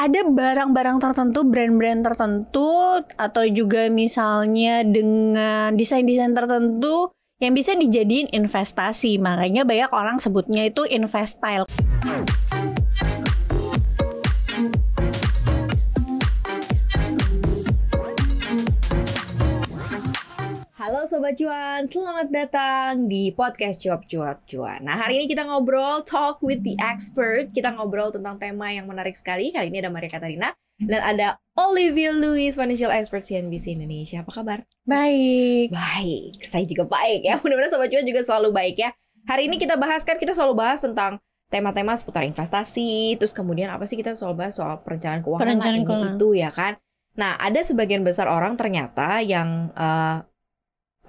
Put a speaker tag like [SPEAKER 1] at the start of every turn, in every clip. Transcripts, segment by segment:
[SPEAKER 1] ada barang-barang tertentu, brand-brand tertentu atau juga misalnya dengan desain-desain tertentu yang bisa dijadiin investasi. Makanya banyak orang sebutnya itu investile.
[SPEAKER 2] Halo Sobat Cuan, selamat datang di podcast Cuap Cuap Cuan Nah hari ini kita ngobrol Talk with the Expert Kita ngobrol tentang tema yang menarik sekali Kali ini ada Maria Katarina dan ada Olivia Louis, Financial Expert CNBC Indonesia Apa kabar? Baik Baik, saya juga baik ya Mudah-mudahan Sobat Cuan juga selalu baik ya Hari ini kita bahas kan, kita selalu bahas tentang tema-tema seputar investasi Terus kemudian apa sih kita selalu bahas soal perencanaan keuangan Perencanaan keuangan Itu ya kan Nah, ada sebagian besar orang ternyata yang uh,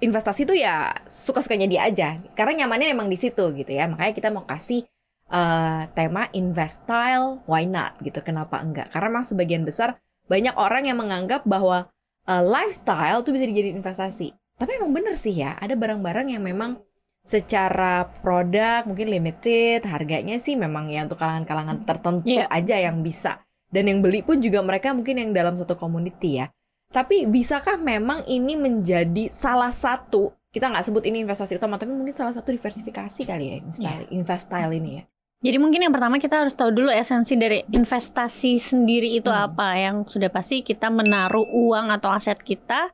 [SPEAKER 2] investasi itu ya suka-sukanya dia aja. Karena nyamannya emang di situ gitu ya. Makanya kita mau kasih uh, tema invest style, why not gitu. Kenapa enggak? Karena memang sebagian besar banyak orang yang menganggap bahwa uh, lifestyle tuh bisa dijadiin investasi. Tapi emang bener sih ya, ada barang-barang yang memang secara produk mungkin limited, harganya sih memang ya untuk kalangan-kalangan hmm. tertentu yeah. aja yang bisa. Dan yang beli pun juga mereka mungkin yang dalam satu community ya. Tapi bisakah memang ini menjadi salah satu kita nggak sebut ini investasi utama, tapi mungkin salah satu diversifikasi kali ya investasi iya. yeah. ini ya.
[SPEAKER 1] Jadi mungkin yang pertama kita harus tahu dulu esensi dari investasi sendiri itu hmm. apa. Yang sudah pasti kita menaruh uang atau aset kita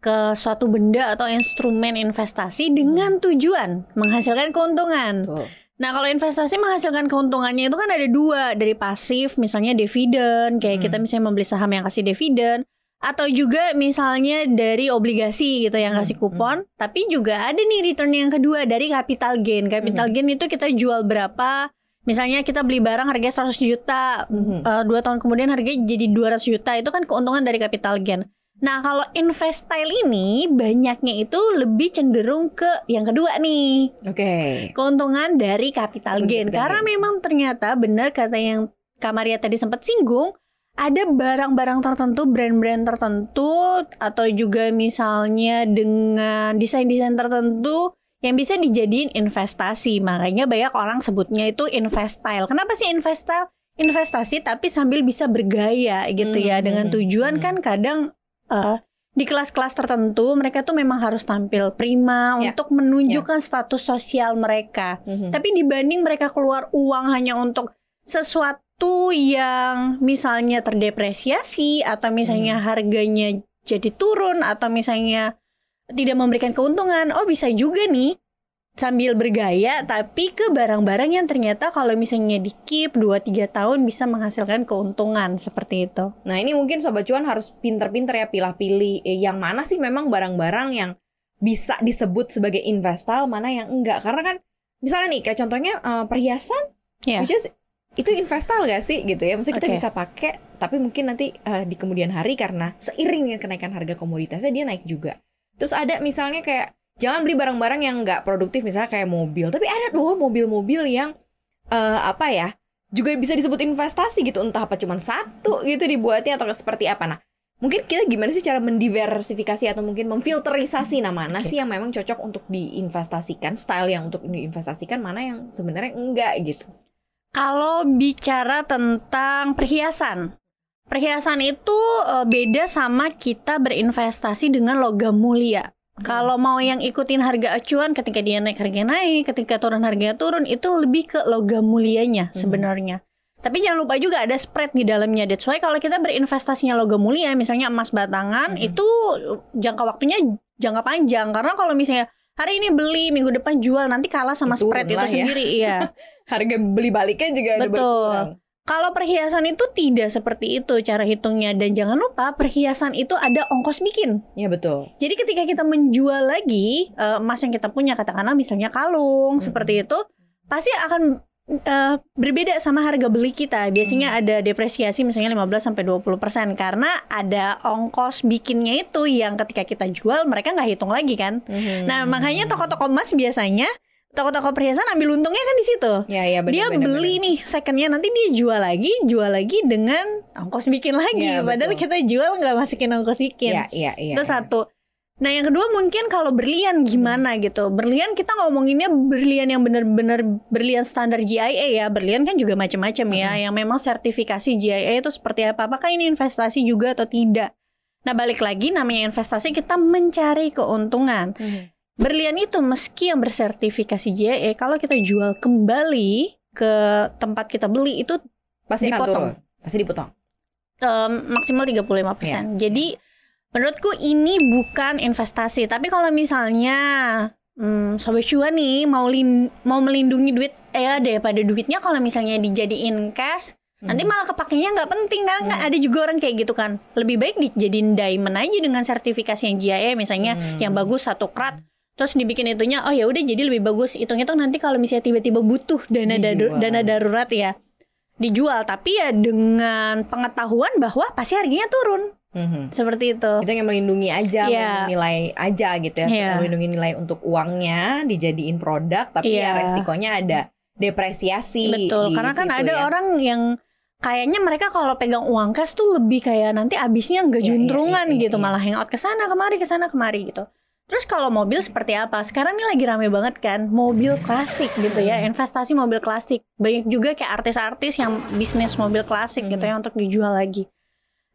[SPEAKER 1] ke suatu benda atau instrumen investasi hmm. dengan tujuan menghasilkan keuntungan. Tuh. Nah kalau investasi menghasilkan keuntungannya itu kan ada dua dari pasif, misalnya dividen, kayak hmm. kita misalnya membeli saham yang kasih dividen atau juga misalnya dari obligasi gitu yang ngasih hmm, hmm. kupon hmm. tapi juga ada nih return yang kedua dari capital gain capital hmm. gain itu kita jual berapa misalnya kita beli barang harga 100 juta hmm. uh, dua tahun kemudian harganya jadi 200 juta itu kan keuntungan dari capital gain nah kalau invest style ini banyaknya itu lebih cenderung ke yang kedua nih oke okay. keuntungan dari capital gain karena memang ternyata benar kata yang Kamaria tadi sempat singgung ada barang-barang tertentu, brand-brand tertentu, atau juga misalnya dengan desain-desain tertentu yang bisa dijadiin investasi. Makanya banyak orang sebutnya itu investile. Kenapa sih investile? Investasi tapi sambil bisa bergaya gitu ya. Hmm, dengan hmm, hmm, tujuan hmm. kan kadang uh, di kelas-kelas tertentu mereka tuh memang harus tampil prima yeah. untuk menunjukkan yeah. status sosial mereka. -hmm. Tapi dibanding mereka keluar uang hanya untuk sesuatu itu yang misalnya terdepresiasi atau misalnya hmm. harganya jadi turun atau misalnya tidak memberikan keuntungan, oh bisa juga nih sambil bergaya tapi ke barang-barang yang ternyata kalau misalnya di keep 2-3 tahun bisa menghasilkan keuntungan
[SPEAKER 2] seperti itu. Nah ini mungkin Sobat Cuan harus pinter-pinter ya pilih-pilih eh, yang mana sih memang barang-barang yang bisa disebut sebagai investal, mana yang enggak. Karena kan misalnya nih kayak contohnya uh, perhiasan, yeah. which is itu investal gak sih gitu ya? Maksudnya kita okay. bisa pakai, tapi mungkin nanti uh, di kemudian hari karena seiring dengan kenaikan harga komoditasnya dia naik juga. Terus ada misalnya kayak jangan beli barang-barang yang nggak produktif, misalnya kayak mobil. Tapi ada tuh mobil-mobil yang uh, apa ya? Juga bisa disebut investasi gitu, entah apa cuman satu gitu dibuatnya atau seperti apa. Nah, mungkin kita gimana sih cara mendiversifikasi atau mungkin memfilterisasi nah mana okay. sih yang memang cocok untuk diinvestasikan, style yang untuk diinvestasikan, mana yang sebenarnya enggak gitu.
[SPEAKER 1] Kalau bicara tentang perhiasan, perhiasan itu eh, beda sama kita berinvestasi dengan logam mulia. Hmm. Kalau mau yang ikutin harga acuan ketika dia naik harga naik, ketika turun harga turun itu lebih ke logam mulianya hmm. sebenarnya. Tapi jangan lupa juga ada spread di dalamnya. That's why kalau kita berinvestasinya logam mulia, misalnya emas batangan, hmm. itu jangka waktunya jangka panjang. Karena kalau misalnya hari ini beli minggu depan jual nanti kalah sama itu spread itu ya. sendiri iya harga beli baliknya juga betul kalau perhiasan itu tidak seperti itu cara hitungnya dan jangan lupa perhiasan itu ada ongkos bikin. Iya betul. Jadi ketika kita menjual lagi eh, emas yang kita punya katakanlah misalnya kalung hmm. seperti itu pasti akan uh, berbeda sama harga beli kita. Biasanya hmm. ada depresiasi misalnya 15 sampai 20% karena ada ongkos bikinnya itu yang ketika kita jual mereka nggak hitung lagi kan. Hmm. Nah, makanya toko-toko emas biasanya toko-toko perhiasan ambil untungnya kan di situ. Ya, ya, bener, dia bener, beli bener. nih secondnya nanti dia jual lagi, jual lagi dengan ongkos bikin lagi. Ya, Padahal betul. kita jual nggak masukin ongkos bikin. Ya, ya, ya, itu ya. satu. Nah yang kedua mungkin kalau berlian gimana hmm. gitu Berlian kita ngomonginnya berlian yang bener-bener berlian standar GIA ya Berlian kan juga macam-macam ya hmm. Yang memang sertifikasi GIA itu seperti apa Apakah ini investasi juga atau tidak Nah balik lagi namanya investasi kita mencari keuntungan hmm. Berlian itu meski yang bersertifikasi GIA Kalau kita jual kembali ke tempat kita beli itu Pasti dipotong Pasti dipotong um, Maksimal 35% yeah. Iya. Jadi Menurutku ini bukan investasi, tapi kalau misalnya hmm, sobat cuan nih mau lin mau melindungi duit eh pada duitnya kalau misalnya dijadiin cash hmm. nanti malah kepakainya nggak penting kan hmm. ada juga orang kayak gitu kan lebih baik dijadiin diamond aja dengan sertifikasi yang GIA misalnya hmm. yang bagus satu krat hmm terus dibikin itunya oh ya udah jadi lebih bagus hitung-hitung nanti kalau misalnya tiba-tiba butuh dana dana darurat ya dijual tapi ya dengan
[SPEAKER 2] pengetahuan bahwa pasti harganya turun hmm Seperti itu. Itu yang melindungi aja, yeah. Iya. nilai aja gitu ya. Yeah. Melindungi nilai untuk uangnya dijadiin produk tapi yeah. ya iya. resikonya ada depresiasi. Betul, karena kan ada ya. orang yang kayaknya mereka kalau pegang
[SPEAKER 1] uang cash tuh lebih kayak nanti abisnya nggak iya, juntrungan yeah, yeah, yeah, gitu, yeah. malah hangout ke sana kemari ke sana kemari gitu. Terus kalau mobil seperti apa? Sekarang ini lagi rame banget kan, mobil klasik gitu ya, hmm. investasi mobil klasik. Banyak juga kayak artis-artis yang bisnis mobil klasik gitu hmm. ya untuk dijual lagi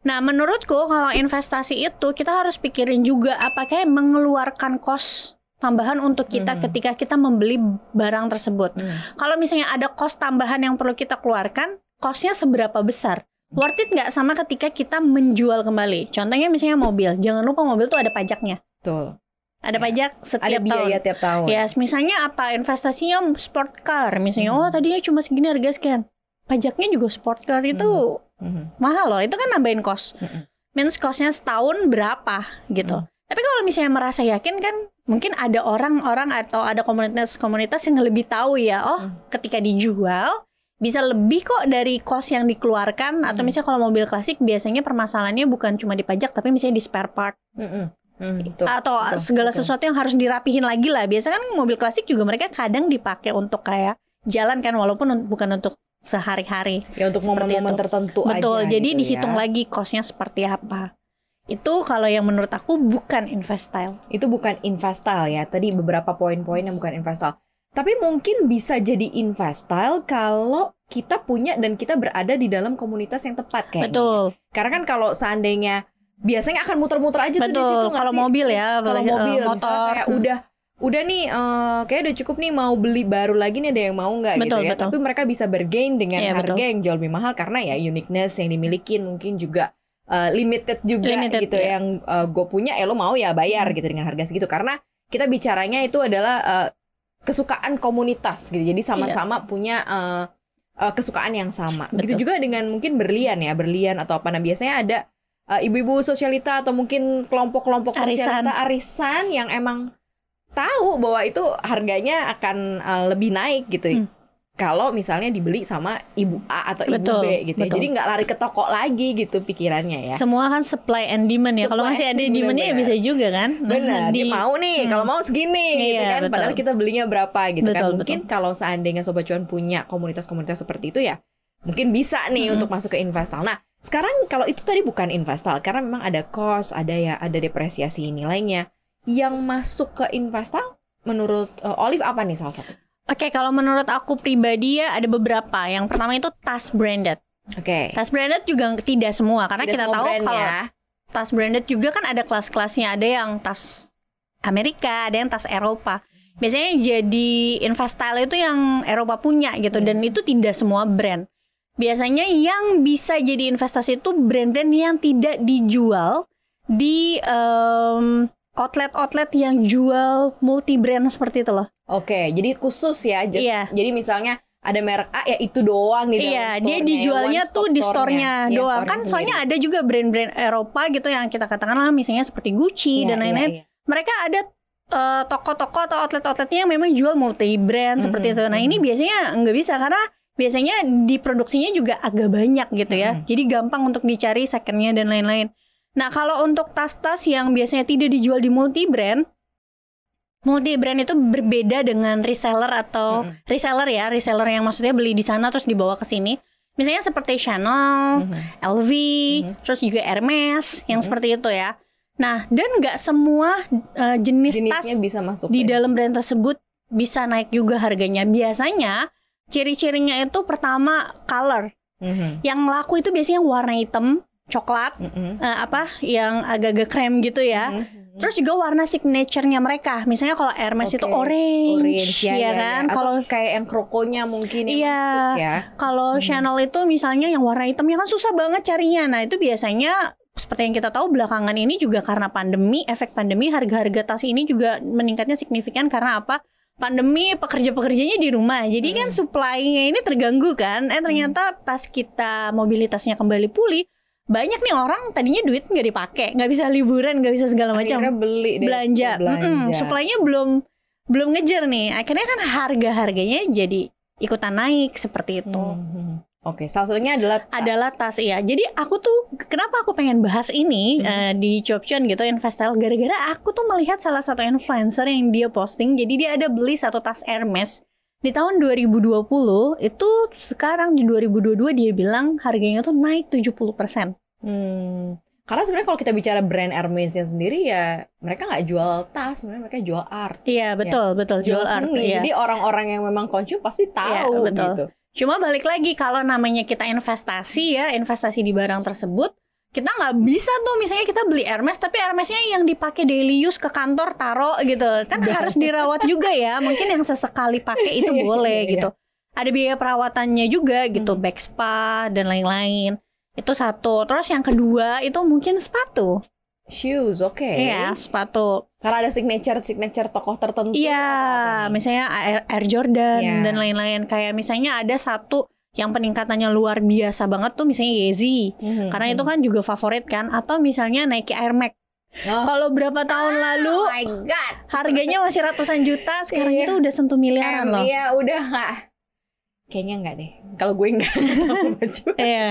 [SPEAKER 1] Nah, menurutku kalau investasi itu kita harus pikirin juga apakah mengeluarkan kos tambahan untuk kita hmm. ketika kita membeli barang tersebut. Hmm. Kalau misalnya ada kos tambahan yang perlu kita keluarkan, kosnya seberapa besar? Worth it nggak sama ketika kita menjual kembali? Contohnya misalnya mobil, jangan lupa mobil tuh ada pajaknya. Betul. Ada ya. pajak setiap ada biaya tahun. tiap tahun. Ya, yes, misalnya apa investasinya sport car misalnya. Hmm. Oh, tadinya cuma segini harga sekian pajaknya juga sport car itu mm-hmm. mm-hmm. mahal loh. Itu kan nambahin kos. Mm-hmm. Means kosnya setahun berapa gitu. Mm-hmm. Tapi kalau misalnya merasa yakin kan mungkin ada orang-orang atau ada komunitas-komunitas yang lebih tahu ya. Oh, mm-hmm. ketika dijual bisa lebih kok dari kos yang dikeluarkan atau mm. misalnya kalau mobil klasik biasanya permasalahannya bukan cuma di pajak tapi misalnya di spare part. Mm-hmm. Hmm, atau segala sesuatu yang harus dirapihin lagi lah. Biasanya kan mobil klasik juga mereka kadang dipakai untuk kayak jalan kan walaupun bukan untuk sehari-hari. Ya untuk momen-momen tertentu Betul, aja. Betul. Jadi gitu dihitung ya.
[SPEAKER 2] lagi kosnya seperti apa. Itu kalau yang menurut aku bukan investal. Itu bukan investal ya. Tadi beberapa poin-poin yang bukan investal. Tapi mungkin bisa jadi investal kalau kita punya dan kita berada di dalam komunitas yang tepat kayaknya. Betul. Karena kan kalau seandainya biasanya akan muter-muter aja Betul. tuh di situ. Kalau mobil ya, kalau eh, mobil motor kayak udah udah nih uh, eh, kayak udah cukup nih mau beli baru lagi nih ada yang mau nggak gitu ya betul. tapi mereka bisa bergain dengan yeah, harga betul. yang jauh lebih mahal karena ya uniqueness yang dimiliki mungkin juga uh, limited juga limited, gitu yeah. yang uh, eh, gue punya ya lo mau ya bayar gitu dengan harga segitu karena kita bicaranya itu adalah uh, kesukaan komunitas gitu jadi sama-sama yeah. punya uh, uh, kesukaan yang sama betul. gitu juga dengan mungkin berlian ya berlian atau apa nah biasanya ada ibu-ibu uh, sosialita atau mungkin kelompok-kelompok sosialita arisan yang emang tahu bahwa itu harganya akan uh, lebih naik gitu. Hmm. Kalau misalnya dibeli sama ibu A atau ibu betul, B gitu ya. Jadi nggak lari ke toko lagi gitu pikirannya ya. Semua kan supply and demand ya. Kalau masih ada demandnya ya bisa juga kan. Nah, benar. Di... Dia mau nih, hmm. kalau mau segini iya, gitu kan. Betul. Padahal kita belinya berapa gitu kan. betul, kan. Mungkin kalau seandainya sobat cuan punya komunitas-komunitas seperti itu ya, mungkin bisa nih hmm. untuk masuk ke investal. Nah, sekarang kalau itu tadi bukan investal karena memang ada cost, ada ya ada depresiasi nilainya yang masuk ke investor menurut uh, Olive apa nih salah satu? Oke, okay, kalau menurut
[SPEAKER 1] aku pribadi ya ada beberapa. Yang pertama itu tas branded. Oke. Okay. Tas branded juga tidak semua karena tidak kita semua tahu brand, kalau ya. tas branded juga kan ada kelas-kelasnya. Ada yang tas Amerika, ada yang tas Eropa. Biasanya jadi investasi itu yang Eropa punya gitu hmm. dan itu tidak semua brand. Biasanya yang bisa jadi investasi itu brand-brand yang tidak dijual di um, outlet-outlet
[SPEAKER 2] yang jual multi brand seperti itu loh. Oke, jadi khusus ya. Just, yeah. Jadi misalnya ada merek A ya itu doang di iya, dalam Iya, dia dijualnya tuh di store-nya store iya, doang. Ya, store kan sendiri. soalnya
[SPEAKER 1] ada juga brand-brand Eropa gitu yang kita katakanlah misalnya seperti Gucci yeah, dan iya, lain-lain. Yeah, yeah. Mereka ada eh, toko-toko uh, toko atau outlet-outletnya yang memang jual multi brand mm -hmm, seperti itu. Nah, mm -hmm. ini mm-hmm. biasanya nggak bisa karena biasanya diproduksinya juga agak banyak gitu ya. Mm -hmm. Jadi gampang untuk dicari secondnya dan lain-lain. Nah, kalau untuk tas-tas yang biasanya tidak dijual di multi brand, multi brand itu berbeda dengan reseller atau mm-hmm. reseller ya, reseller yang maksudnya beli di sana terus dibawa ke sini. Misalnya seperti Chanel, mm-hmm. LV, mm-hmm. terus juga Hermes yang mm-hmm. seperti itu ya. Nah, dan nggak semua uh, jenis Jenisnya tas bisa masuk di ya. dalam brand tersebut bisa naik juga harganya. Biasanya ciri-cirinya itu pertama color. Mm-hmm. Yang laku itu biasanya warna hitam coklat mm -hmm. uh, apa yang agak-agak krem gitu ya. Mm -hmm. Terus juga warna signaturenya mereka. Misalnya kalau Hermes okay. itu orange, orange iya, ya, ya kan? Ya. Kalau kayak yang krokonya mungkin iya, ya. Kalau hmm. Chanel itu misalnya yang warna hitamnya kan susah banget carinya. Nah, itu biasanya seperti yang kita tahu belakangan ini juga karena pandemi, efek pandemi harga-harga tas ini juga meningkatnya signifikan karena apa? Pandemi pekerja-pekerjanya di rumah. Jadi hmm. kan supply-nya ini terganggu kan. Eh ternyata hmm. pas kita mobilitasnya kembali pulih banyak nih orang tadinya duit nggak dipakai nggak bisa liburan nggak bisa segala macam beli deh, belanja, belanja. Mm -mm, supply belum belum ngejar nih akhirnya kan harga harganya jadi ikutan naik seperti itu hmm. hmm. Oke, okay, salah satunya adalah tas. adalah tas ya. Jadi aku tuh kenapa aku pengen bahas ini hmm. uh, di Chopchon gitu Investel gara-gara aku tuh melihat salah satu influencer yang dia posting. Jadi dia ada beli satu tas Hermes di tahun 2020 itu sekarang di 2022 dia bilang harganya tuh naik 70%.
[SPEAKER 2] Hmm. Karena sebenarnya kalau kita bicara brand Hermes yang sendiri ya mereka nggak jual tas, sebenarnya mereka jual art. Iya ya. betul ya. betul jual, jual art. Seni. Iya. Jadi orang-orang yang memang konsum pasti iya,
[SPEAKER 1] tahu iya, betul. gitu. Cuma balik lagi kalau namanya kita investasi ya investasi di barang tersebut kita nggak bisa tuh misalnya kita beli Hermes tapi Hermesnya yang dipakai daily use ke kantor taro gitu kan harus dirawat juga ya mungkin yang sesekali pakai itu iya, boleh iya, iya. gitu ada biaya perawatannya juga gitu hmm. back spa dan lain-lain itu satu terus yang kedua itu mungkin sepatu shoes oke okay. ya sepatu karena ada signature signature tokoh tertentu iya misalnya Air, Jordan yeah. dan lain-lain kayak misalnya ada satu yang peningkatannya luar biasa banget tuh misalnya Yeezy. Mm-hmm. Karena itu mhm. kan juga favorit kan atau misalnya Nike Air Max. Oh. Kalau berapa tahun oh, lalu my God. harganya masih ratusan juta, sekarang itu iya. udah sentuh miliaran M, loh. Iya, udah nggak.
[SPEAKER 2] Kayaknya nggak deh.
[SPEAKER 1] Kalau gue nggak baju. Iya.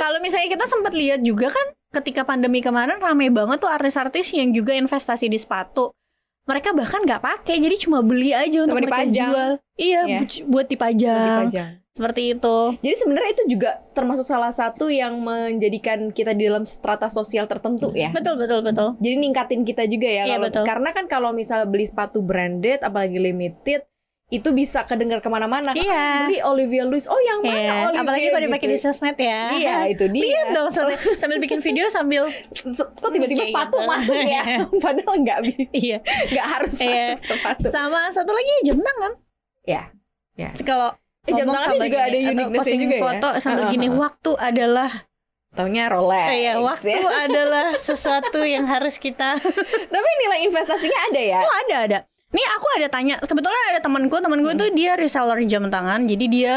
[SPEAKER 1] Kalau misalnya kita sempat lihat juga kan ketika pandemi kemarin ramai banget tuh artis-artis yang juga investasi di
[SPEAKER 2] sepatu mereka bahkan nggak pakai jadi cuma beli aja untuk dipajang. jual iya yeah. buat dipajang. buat dipajang seperti itu. Jadi sebenarnya itu juga termasuk salah satu yang menjadikan kita di dalam strata sosial tertentu ya. Betul betul betul. Jadi ningkatin kita juga ya iya, betul. karena kan kalau misal beli sepatu branded apalagi limited itu bisa kedengar kemana-mana. Iya. Kan beli Olivia Louis. Oh yang iya, mana iya. Olivia? Apalagi kalau dipakai gitu. di sosmed ya. Iya itu dia. Lihat dong sambil, sambil bikin video sambil kok tiba-tiba iya, iya, sepatu iya. masuk ya. Padahal nggak
[SPEAKER 1] iya nggak harus iya. sepatu. Sama satu lagi jam tangan. Ya. Ya. Kalau Eh, jam tangannya juga gini, ada uniqueness juga foto ya? foto sambil uh -huh. gini waktu adalah
[SPEAKER 2] Taunya Rolex. Iya, ya. waktu ya. adalah
[SPEAKER 1] sesuatu yang harus kita. Tapi nilai investasinya ada ya? Oh, ada, ada. Nih aku ada tanya, kebetulan ada temanku, temanku hmm. tuh dia reseller jam tangan, jadi dia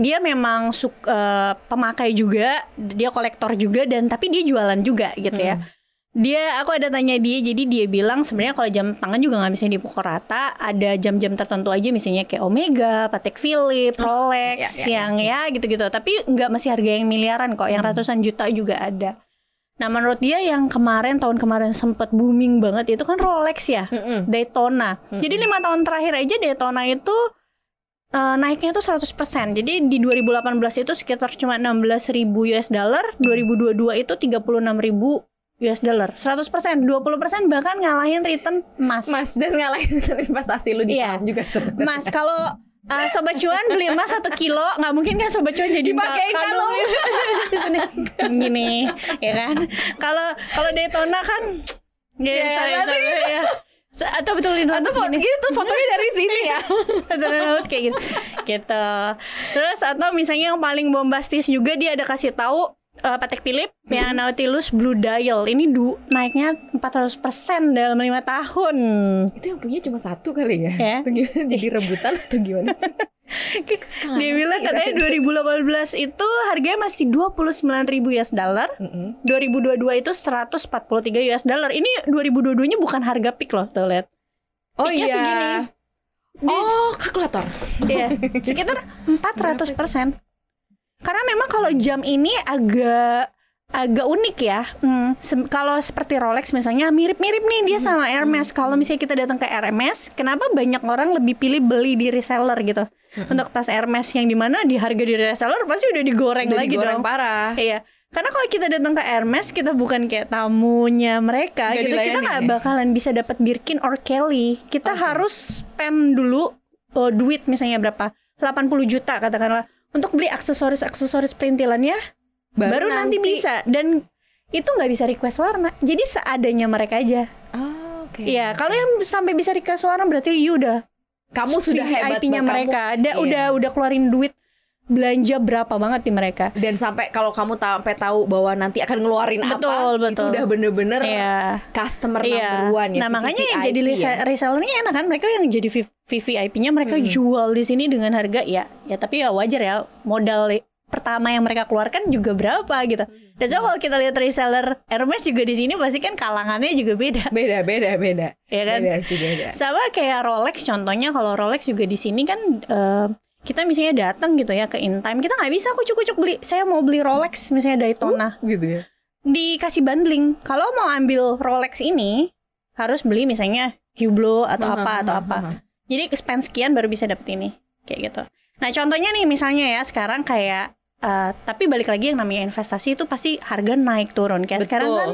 [SPEAKER 1] dia memang suka uh, eh, pemakai juga, dia kolektor juga dan tapi dia jualan juga gitu ya. hmm. ya dia aku ada tanya dia jadi dia bilang sebenarnya kalau jam tangan juga nggak bisa dipukul rata ada jam-jam tertentu aja misalnya kayak Omega, Patek Philippe, oh, Rolex iya, iya, yang iya. ya gitu-gitu tapi nggak masih harga yang miliaran kok yang hmm. ratusan juta juga ada nah menurut dia yang kemarin tahun kemarin sempat booming banget itu kan Rolex ya mm -mm. Daytona mm -mm. jadi lima tahun terakhir aja Daytona itu uh, naiknya tuh 100%. Jadi di 2018 itu sekitar cuma 16.000 US dollar, 2022 hmm. itu 36.000 US dollar 100 persen 20 persen bahkan ngalahin return emas emas dan ngalahin investasi lu di yeah. saham juga sebenarnya mas kalau Uh, sobat cuan beli emas satu kilo nggak mungkin kan sobat cuan jadi pakai kalau gini ya kan kalau kalau Daytona kan yeah, iya, ya iya. iya. atau betul betulin atau foto gini. gitu fotonya dari sini ya betulin laut kayak gitu gitu terus atau misalnya yang paling bombastis juga dia ada kasih tahu uh, Patek Philippe hmm. yang Nautilus Blue Dial ini du naiknya 400% dalam lima tahun. Itu yang punya cuma satu kali ya? Yeah. Jadi rebutan atau gimana sih?
[SPEAKER 2] Sekarang Dia bilang katanya
[SPEAKER 1] 2018 itu harganya masih 29 ribu US dollar, mm -hmm. 2022 itu 143 US dollar. Ini 2022-nya bukan harga peak loh, tuh lihat. Oh iya. Segini. Oh, kalkulator. Iya, yeah. sekitar 400 persen. Karena memang kalau jam ini agak agak unik ya. Hmm. Se kalau seperti Rolex misalnya mirip-mirip nih dia hmm, sama hmm. Hermes. Kalau misalnya kita datang ke Hermes, kenapa banyak orang lebih pilih beli di reseller gitu? Hmm. Untuk tas Hermes yang dimana di harga di reseller pasti udah digoreng udah lagi digoreng dong. parah. Iya. Karena kalau kita datang ke Hermes, kita bukan kayak tamunya mereka gak gitu. Kita nggak bakalan bisa dapat Birkin or Kelly. Kita okay. harus spend dulu uh, duit misalnya berapa? 80 juta katakanlah untuk beli aksesoris-aksesoris perintilannya
[SPEAKER 2] baru, baru nanti, nanti bisa
[SPEAKER 1] dan itu nggak bisa request warna jadi seadanya mereka aja oh, oke okay. ya kalau yang sampai bisa request warna berarti you udah kamu sudah VIP-nya mereka ada iya. udah udah
[SPEAKER 2] keluarin duit belanja berapa banget di mereka dan sampai kalau kamu sampai tahu bahwa nanti akan ngeluarin betul, apa betul. itu udah bener-bener yeah. customer yeah. number one ya nah makanya yang jadi ya. reseller
[SPEAKER 1] enak kan mereka yang jadi VVIP-nya mereka hmm. jual di sini dengan harga ya ya tapi ya wajar ya modal pertama yang mereka keluarkan juga berapa gitu. Dan so kalau kita lihat reseller Hermes juga di sini pasti kan kalangannya juga beda. Beda, beda, beda. Ya kan? Beda sih beda. Sama kayak Rolex contohnya kalau Rolex juga di sini kan uh, kita misalnya datang gitu ya ke in time kita nggak bisa aku cukup-cukup beli saya mau beli Rolex misalnya Daytona uh, gitu ya dikasih bundling kalau mau ambil Rolex ini harus beli misalnya Hublot atau apa atau apa jadi spend sekian baru bisa dapet ini kayak gitu nah contohnya nih misalnya ya sekarang kayak uh, tapi balik lagi yang namanya investasi itu pasti harga naik turun kayak Betul. sekarang kan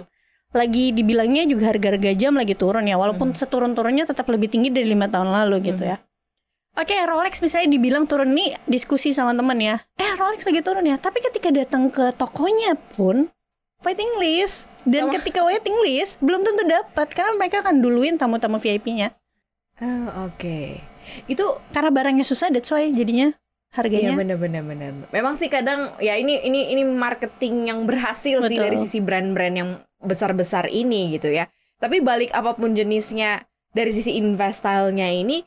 [SPEAKER 1] lagi dibilangnya juga harga-harga jam lagi turun ya walaupun hmm. seturun-turunnya tetap lebih tinggi dari lima tahun lalu gitu hmm. ya Oke, okay, Rolex misalnya dibilang turun nih diskusi sama temen ya. Eh, Rolex lagi turun ya. Tapi ketika datang ke tokonya pun waiting list dan sama. ketika waiting list belum tentu dapat karena mereka akan duluin tamu-tamu VIP-nya.
[SPEAKER 2] Oh, oke. Okay.
[SPEAKER 1] Itu karena barangnya susah that's why jadinya
[SPEAKER 2] harganya. Iya benar benar benar. Memang sih kadang ya ini ini ini marketing yang berhasil Betul. sih dari sisi brand-brand yang besar-besar ini gitu ya. Tapi balik apapun jenisnya dari sisi investalnya ini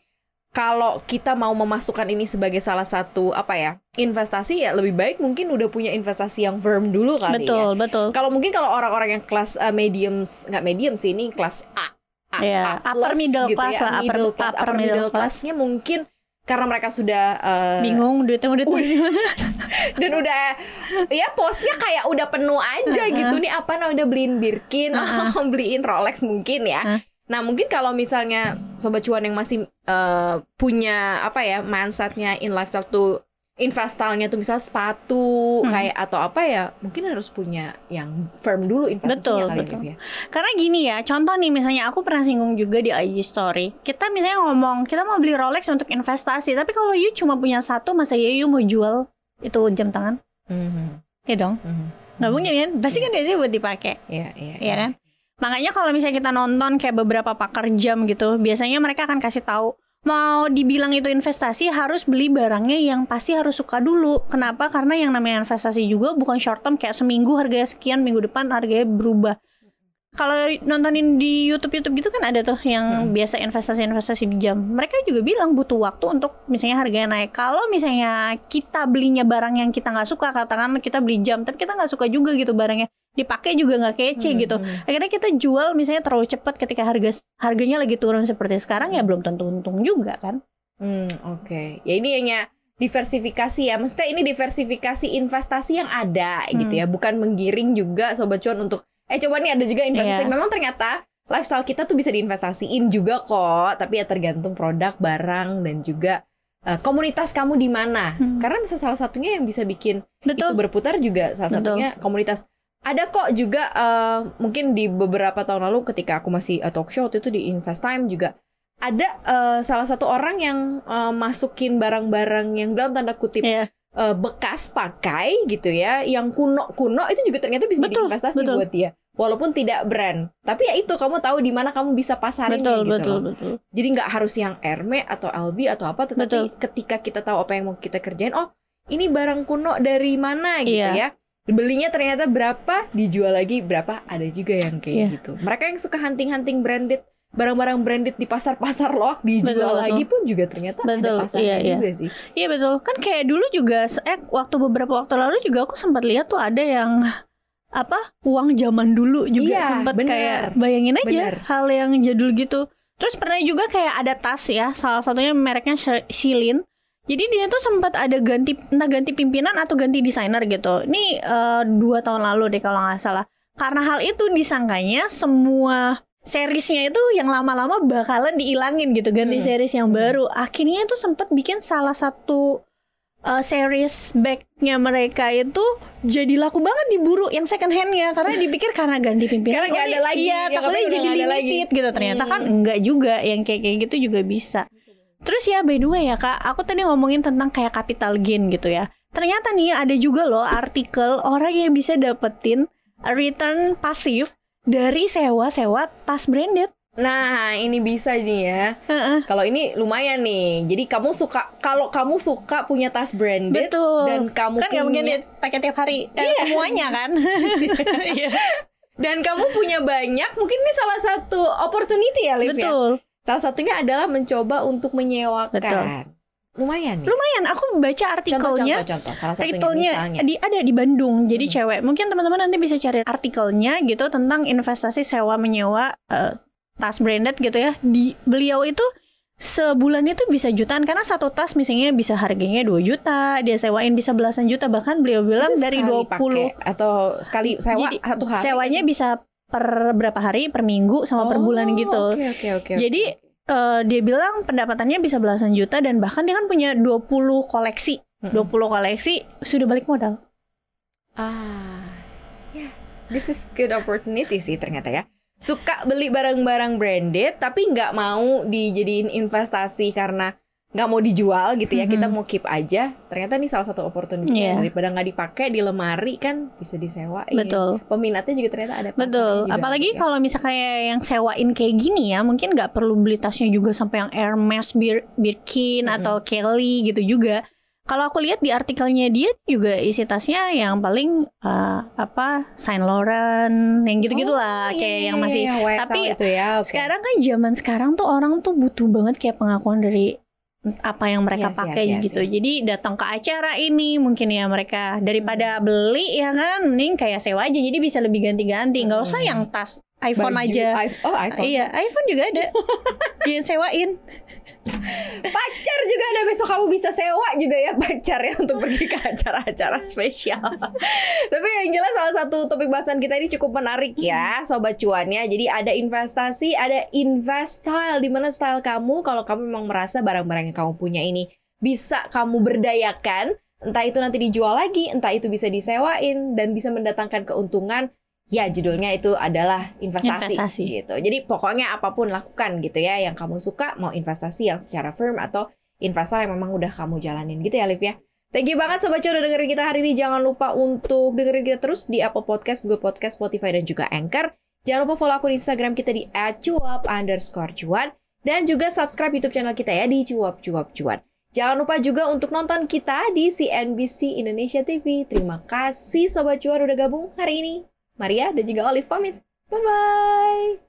[SPEAKER 2] kalau kita mau memasukkan ini sebagai salah satu apa ya investasi ya lebih baik mungkin udah punya investasi yang firm dulu kali betul, ya. Betul betul. Kalau mungkin kalau orang-orang yang kelas uh, eh, medium nggak medium sih ini kelas A, A, yeah, A plus, upper middle gitu class ya, lah, middle upper, class, upper, upper middle, middle classnya class mungkin karena mereka sudah uh, bingung duitnya udah tuh dan udah ya posnya kayak udah penuh aja uh -huh. gitu nih apa nih udah beliin Birkin uh -huh. beliin Rolex mungkin ya uh -huh. Nah mungkin kalau misalnya sobat cuan yang masih uh, punya apa ya mindsetnya in lifestyle tuh investalnya tuh misalnya sepatu hmm. kayak atau apa ya mungkin harus punya yang firm dulu investasinya betul, kali ya, betul. ya. Karena gini ya, contoh nih misalnya aku pernah singgung juga
[SPEAKER 1] di IG story. Kita misalnya ngomong kita mau beli Rolex untuk investasi, tapi kalau you cuma punya satu masa ya you mau jual itu jam tangan? Mm -hmm. Ya dong. Mm -hmm. Gak mungkin kan? Pasti iya. kan biasanya buat dipakai.
[SPEAKER 2] Iya, yeah, iya. Yeah, yeah.
[SPEAKER 1] Kan? Makanya kalau misalnya kita nonton kayak beberapa pakar jam gitu, biasanya mereka akan kasih tahu mau dibilang itu investasi harus beli barangnya yang pasti harus suka dulu. Kenapa? Karena yang namanya investasi juga bukan short term kayak seminggu harganya sekian, minggu depan harganya berubah. Kalau nontonin di YouTube YouTube gitu kan ada tuh yang hmm. biasa investasi-investasi di jam. Mereka juga bilang butuh waktu untuk misalnya harganya naik. Kalau misalnya kita belinya barang yang kita nggak suka, katakan kita beli jam, tapi kita nggak suka juga gitu barangnya dipakai juga nggak kece hmm. gitu. Hmm. Akhirnya kita jual misalnya terlalu cepat ketika harga harganya lagi turun seperti sekarang ya hmm. belum tentu untung juga kan.
[SPEAKER 2] Hmm, oke. Okay. Ya ini hanya diversifikasi ya. Maksudnya ini diversifikasi investasi yang ada gitu hmm. gitu ya, bukan menggiring juga sobat cuan untuk eh coba nih ada juga iya. investasi. Yeah. Memang ternyata lifestyle kita tuh bisa diinvestasiin juga kok, tapi ya tergantung produk, barang dan juga eh, komunitas kamu di mana. Hmm. Karena bisa salah satunya yang bisa bikin Betul. itu berputar juga salah Betul. satunya komunitas ada kok juga uh, mungkin di beberapa tahun lalu ketika aku masih uh, talk show waktu itu di Invest Time juga ada uh, salah satu orang yang uh, masukin barang-barang yang dalam tanda kutip yeah. Iya. uh, bekas pakai gitu ya, yang kuno-kuno itu juga ternyata bisa betul, jadi betul. buat dia. Walaupun tidak brand, tapi ya itu kamu tahu di mana kamu bisa pasarin betul, gitu betul, loh. Betul. Jadi nggak harus yang Hermes atau LV atau apa, tetapi betul. ketika kita tahu apa yang mau kita kerjain, oh ini barang kuno dari mana gitu yeah. ya belinya ternyata berapa dijual lagi berapa ada juga yang kayak yeah. gitu mereka yang suka hunting-hunting branded barang-barang branded di pasar-pasar loak dijual betul, lagi betul. pun
[SPEAKER 1] juga ternyata betul, ada pasarnya iya, iya. juga sih. Iya betul. Kan kayak dulu juga eh waktu beberapa waktu lalu juga aku sempat lihat tuh ada yang apa uang zaman dulu juga iya, sempat kayak bayangin aja bener. hal yang jadul gitu. Terus pernah juga kayak ada tas ya, salah satunya mereknya Shilin jadi dia tuh sempat ada ganti entah ganti pimpinan atau ganti desainer gitu. Ini uh, dua tahun lalu deh kalau nggak salah. Karena hal itu disangkanya semua seriesnya itu yang lama-lama bakalan diilangin gitu ganti hmm. series yang hmm. baru. Akhirnya itu sempat bikin salah satu uh, series backnya mereka itu jadi laku banget diburu yang second handnya karena dipikir karena ganti pimpinan karena oh, iya, iya, gak ada lagi iya takutnya jadi limited lagi. gitu ternyata kan hmm. kan enggak juga yang kayak kayak gitu juga bisa Terus ya by the way ya kak, aku tadi ngomongin tentang kayak capital gain gitu ya. Ternyata nih ada juga loh artikel orang yang bisa dapetin
[SPEAKER 2] return pasif dari sewa-sewa tas branded. Nah, ini bisa nih ya. Uh-uh. Kalau ini lumayan nih. Jadi kamu suka kalau kamu suka punya tas branded Betul. dan kamu kan punya... mungkin ya, pakai tiap hari yeah. eh, iya. semuanya kan. Iya. dan kamu punya banyak, mungkin ini salah satu opportunity ya, Liv ya? Betul. Ya? Salah satunya adalah mencoba untuk menyewakan. Betul. Lumayan nih. Lumayan. Aku
[SPEAKER 1] baca artikelnya. Contoh, contoh, Salah satunya artikelnya misalnya. di ada di Bandung. Jadi hmm. cewek. Mungkin teman-teman nanti bisa cari artikelnya gitu tentang investasi sewa menyewa uh, tas branded gitu ya. Di beliau itu sebulan itu bisa jutaan karena satu tas misalnya bisa harganya 2 juta dia sewain bisa belasan juta bahkan beliau bilang itu dari 20 puluh
[SPEAKER 2] atau sekali sewa jadi, satu hari sewanya
[SPEAKER 1] gitu? bisa per berapa hari, per minggu sama oh, per bulan oh, gitu. Okay, okay, okay, Jadi uh, dia bilang pendapatannya bisa belasan juta dan bahkan dia kan punya 20 koleksi.
[SPEAKER 2] Mm -hmm. 20 koleksi sudah balik modal. Ah. Ya, this is good opportunity sih ternyata ya. Suka beli barang-barang branded tapi nggak mau dijadiin investasi karena nggak mau dijual gitu ya kita mau keep aja ternyata nih salah satu opportunity yeah. Iya. daripada nggak dipakai di lemari kan bisa disewa iya. betul peminatnya juga ternyata ada
[SPEAKER 1] betul apalagi ya. kalau misalnya kayak yang sewain kayak gini ya mungkin nggak perlu beli tasnya juga sampai yang Hermes Bir Birkin mm -hmm. atau Kelly gitu juga kalau aku lihat di artikelnya dia juga isi tasnya yang paling uh, apa Saint Laurent yang gitu-gitu lah oh, iya, kayak yang masih iya, tapi itu ya, okay. sekarang kan zaman sekarang tuh orang tuh butuh banget kayak pengakuan dari apa yang mereka yes, pakai yes, yes, gitu. Yes. Jadi datang ke acara ini mungkin ya mereka daripada hmm. beli ya kan, mending kayak sewa aja. Jadi bisa lebih ganti-ganti. Nggak -ganti. usah hmm. yang tas iPhone Baju, aja. I oh iPhone. Iya, iPhone juga ada.
[SPEAKER 2] Dia sewain pacar juga ada besok kamu bisa sewa juga ya pacar ya untuk pergi ke acara-acara spesial. Tapi yang jelas salah satu topik bahasan kita ini cukup menarik ya, sobat cuannya. Jadi ada investasi, ada invest style di mana style kamu kalau kamu memang merasa barang-barang yang kamu punya ini bisa kamu berdayakan, entah itu nanti dijual lagi, entah itu bisa disewain dan bisa mendatangkan keuntungan ya judulnya itu adalah investasi, investasi gitu. Jadi pokoknya apapun lakukan gitu ya yang kamu suka mau investasi yang secara firm atau investor yang memang udah kamu jalanin gitu ya Liv ya. Thank you banget sobat cuan udah dengerin kita hari ini. Jangan lupa untuk dengerin kita terus di Apple Podcast, Google Podcast, Spotify dan juga Anchor. Jangan lupa follow akun Instagram kita di @cuap_cuan dan juga subscribe YouTube channel kita ya di cuap cuap cuan. Jangan lupa juga untuk nonton kita di CNBC Indonesia TV. Terima kasih sobat cuan udah gabung hari ini. Maria dan juga Olive pamit. Bye-bye.